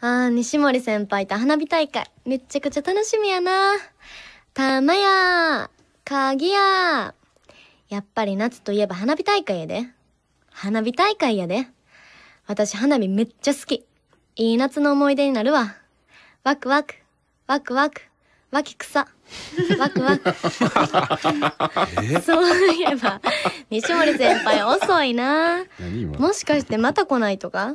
あー、西森先輩と花火大会。めちゃくちゃ楽しみやな。たまや鍵ややっぱり夏といえば花火大会やで。花火大会やで。私花火めっちゃ好き。いい夏の思い出になるわ。ワクワク、ワクワク、ワキ草。ワクワク。そういえば、西森先輩遅いな。もしかしてまた来ないとか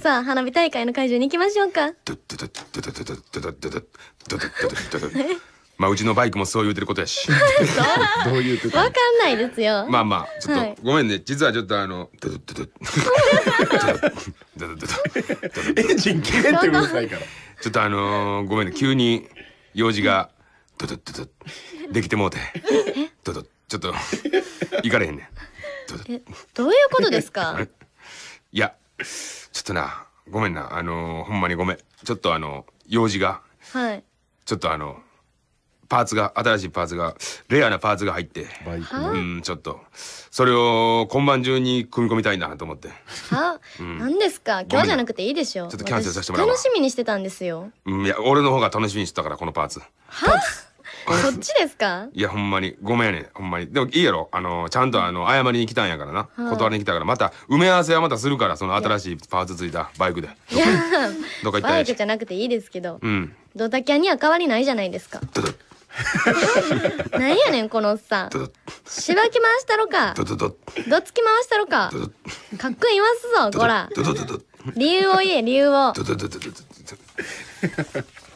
さあ花火大会の会場に行きましょうか まあうちのバイクもそう言うてることやし どういうことわかんないですよまあまあちょっと、ごめんね実はちょっとあのドドドドドドドドエンジン切れてうるさいからちょっとあのごめんね急に用事がドドドドできてもうてドドちょっと行かれへんねどういうことですか いやちょっとな、ごめんな。あのー、ほんまにごめん。ちょっとあの、用事が、はい。ちょっとあの、パーツが、新しいパーツが、レアなパーツが入って。バイクうん、ちょっと。それを今晩中に組み込みたいなと思って。は、うん、何ですか今日じゃなくていいでしょ。ちょっとキャンセルさせてもらう楽しみにしてたんですよ。うん、いや、俺の方が楽しみにしてたから、このパーツ。はパーツそっちですかいや、ほんまに。ごめんね。ほんまに。でもいいやろ。あの、ちゃんとあの、謝りに来たんやからな。断りに来たから、また、埋め合わせはまたするから、その新しいパーツついたバイクで。いや、どっか 行ったバイクじゃなくていいですけど。うん。ドタキャンには変わりないじゃないですか。何やねんこのおっさんしばき回したろかどつき回したろかかっこいいますぞこら理由を言え理由を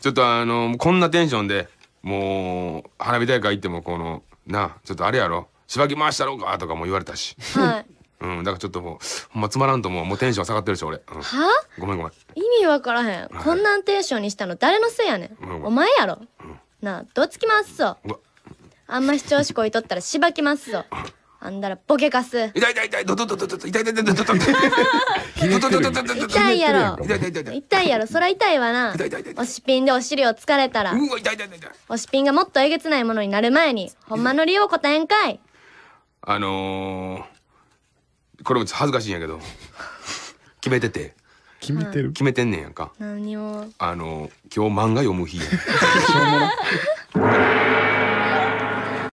ちょっとあのこんなテンションでもう花火大会行ってもこのなちょっとあれやろしばき回したろうかとかも言われたし、はいうん、だからちょっともうほんまつまらんともうもうテンション下がってるし俺、うん、はごめんごめん意味わからへん、はい、こんなんテンションにしたの誰のせいやねん、うん、お前やろ、うん、なあどつきますぞあんま視聴しこいとったらしばきますぞあんだらボケかす。痛い痛い痛い、どどどどど、痛い痛い痛い、どどどど。痛いやろ。痛い痛い痛い痛い。痛いやろ、そら痛いわな。痛い痛い痛い。おしピンでお尻をつかれたら。うん、痛い痛い痛いおしピンがもっとえげつないものになる前に、ほんまの理由を答えんかい。あのこれも恥ずかしいんやけど、決めてて。決めてる決めてんねんやんか。何を。あの今日漫画読む日